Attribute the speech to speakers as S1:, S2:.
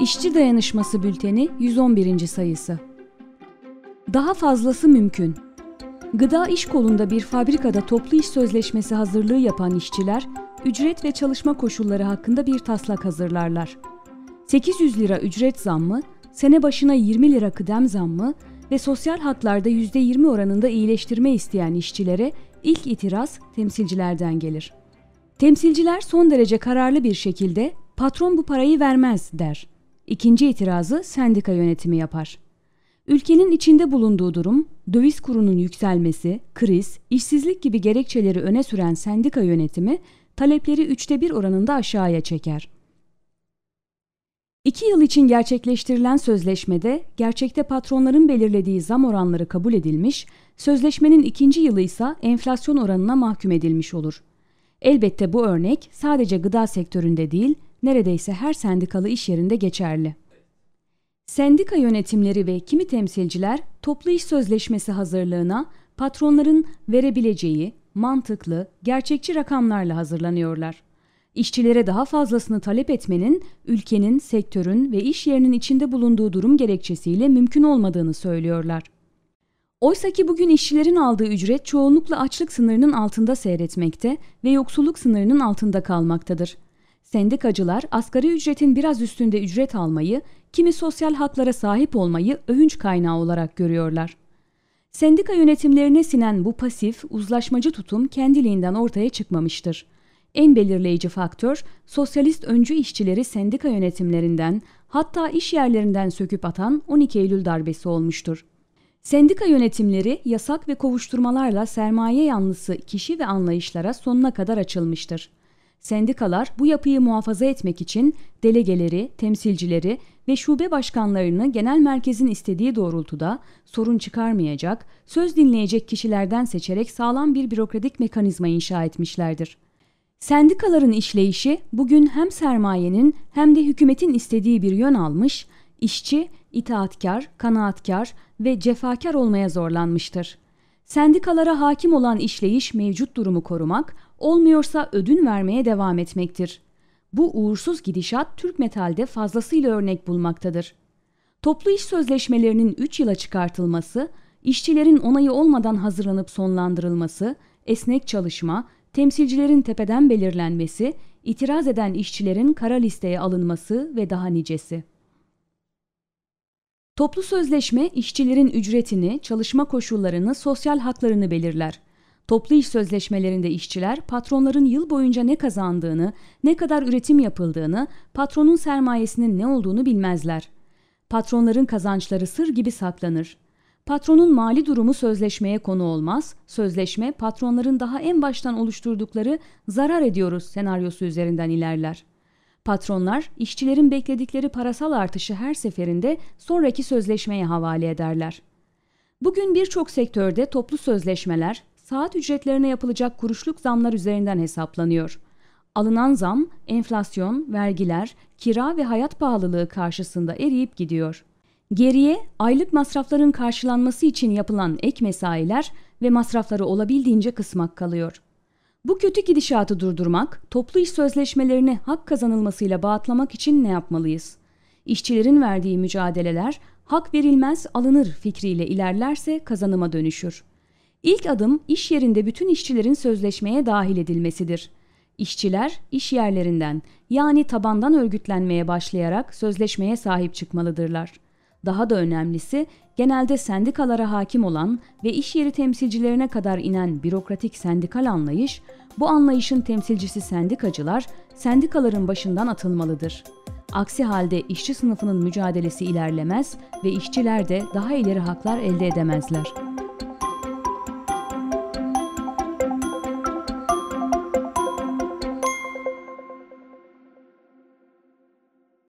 S1: İşçi Dayanışması Bülteni 111. sayısı. Daha fazlası mümkün. Gıda iş kolunda bir fabrikada toplu iş sözleşmesi hazırlığı yapan işçiler, ücret ve çalışma koşulları hakkında bir taslak hazırlarlar. 800 lira ücret zammı, sene başına 20 lira kıdem zammı ve sosyal haklarda %20 oranında iyileştirme isteyen işçilere ilk itiraz temsilcilerden gelir. Temsilciler son derece kararlı bir şekilde patron bu parayı vermez der. İkinci itirazı sendika yönetimi yapar. Ülkenin içinde bulunduğu durum, döviz kurunun yükselmesi, kriz, işsizlik gibi gerekçeleri öne süren sendika yönetimi talepleri üçte bir oranında aşağıya çeker. İki yıl için gerçekleştirilen sözleşmede gerçekte patronların belirlediği zam oranları kabul edilmiş, sözleşmenin ikinci yılı ise enflasyon oranına mahkum edilmiş olur. Elbette bu örnek sadece gıda sektöründe değil, neredeyse her sendikalı iş yerinde geçerli. Sendika yönetimleri ve kimi temsilciler toplu iş sözleşmesi hazırlığına patronların verebileceği mantıklı, gerçekçi rakamlarla hazırlanıyorlar. İşçilere daha fazlasını talep etmenin ülkenin, sektörün ve iş yerinin içinde bulunduğu durum gerekçesiyle mümkün olmadığını söylüyorlar. Oysa ki bugün işçilerin aldığı ücret çoğunlukla açlık sınırının altında seyretmekte ve yoksulluk sınırının altında kalmaktadır. Sendikacılar asgari ücretin biraz üstünde ücret almayı, kimi sosyal haklara sahip olmayı övünç kaynağı olarak görüyorlar. Sendika yönetimlerine sinen bu pasif, uzlaşmacı tutum kendiliğinden ortaya çıkmamıştır. En belirleyici faktör, sosyalist öncü işçileri sendika yönetimlerinden, hatta iş yerlerinden söküp atan 12 Eylül darbesi olmuştur. Sendika yönetimleri yasak ve kovuşturmalarla sermaye yanlısı kişi ve anlayışlara sonuna kadar açılmıştır. Sendikalar bu yapıyı muhafaza etmek için delegeleri, temsilcileri ve şube başkanlarını genel merkezin istediği doğrultuda sorun çıkarmayacak, söz dinleyecek kişilerden seçerek sağlam bir bürokratik mekanizma inşa etmişlerdir. Sendikaların işleyişi bugün hem sermayenin hem de hükümetin istediği bir yön almış, işçi itaatkar, kanaatkar ve cefakar olmaya zorlanmıştır. Sendikalara hakim olan işleyiş mevcut durumu korumak, olmuyorsa ödün vermeye devam etmektir. Bu uğursuz gidişat Türk metalde fazlasıyla örnek bulmaktadır. Toplu iş sözleşmelerinin 3 yıla çıkartılması, işçilerin onayı olmadan hazırlanıp sonlandırılması, esnek çalışma, temsilcilerin tepeden belirlenmesi, itiraz eden işçilerin kara listeye alınması ve daha nicesi. Toplu sözleşme işçilerin ücretini, çalışma koşullarını, sosyal haklarını belirler. Toplu iş sözleşmelerinde işçiler patronların yıl boyunca ne kazandığını, ne kadar üretim yapıldığını, patronun sermayesinin ne olduğunu bilmezler. Patronların kazançları sır gibi saklanır. Patronun mali durumu sözleşmeye konu olmaz. Sözleşme patronların daha en baştan oluşturdukları zarar ediyoruz senaryosu üzerinden ilerler. Patronlar işçilerin bekledikleri parasal artışı her seferinde sonraki sözleşmeye havale ederler. Bugün birçok sektörde toplu sözleşmeler, saat ücretlerine yapılacak kuruşluk zamlar üzerinden hesaplanıyor. Alınan zam enflasyon, vergiler, kira ve hayat pahalılığı karşısında eriyip gidiyor. Geriye aylık masrafların karşılanması için yapılan ek mesailer ve masrafları olabildiğince kısmak kalıyor. Bu kötü gidişatı durdurmak, toplu iş sözleşmelerini hak kazanılmasıyla bağıtlamak için ne yapmalıyız? İşçilerin verdiği mücadeleler hak verilmez alınır fikriyle ilerlerse kazanıma dönüşür. İlk adım iş yerinde bütün işçilerin sözleşmeye dahil edilmesidir. İşçiler iş yerlerinden yani tabandan örgütlenmeye başlayarak sözleşmeye sahip çıkmalıdırlar. Daha da önemlisi genelde sendikalara hakim olan ve iş yeri temsilcilerine kadar inen bürokratik sendikal anlayış, bu anlayışın temsilcisi sendikacılar sendikaların başından atılmalıdır. Aksi halde işçi sınıfının mücadelesi ilerlemez ve işçiler de daha ileri haklar elde edemezler.''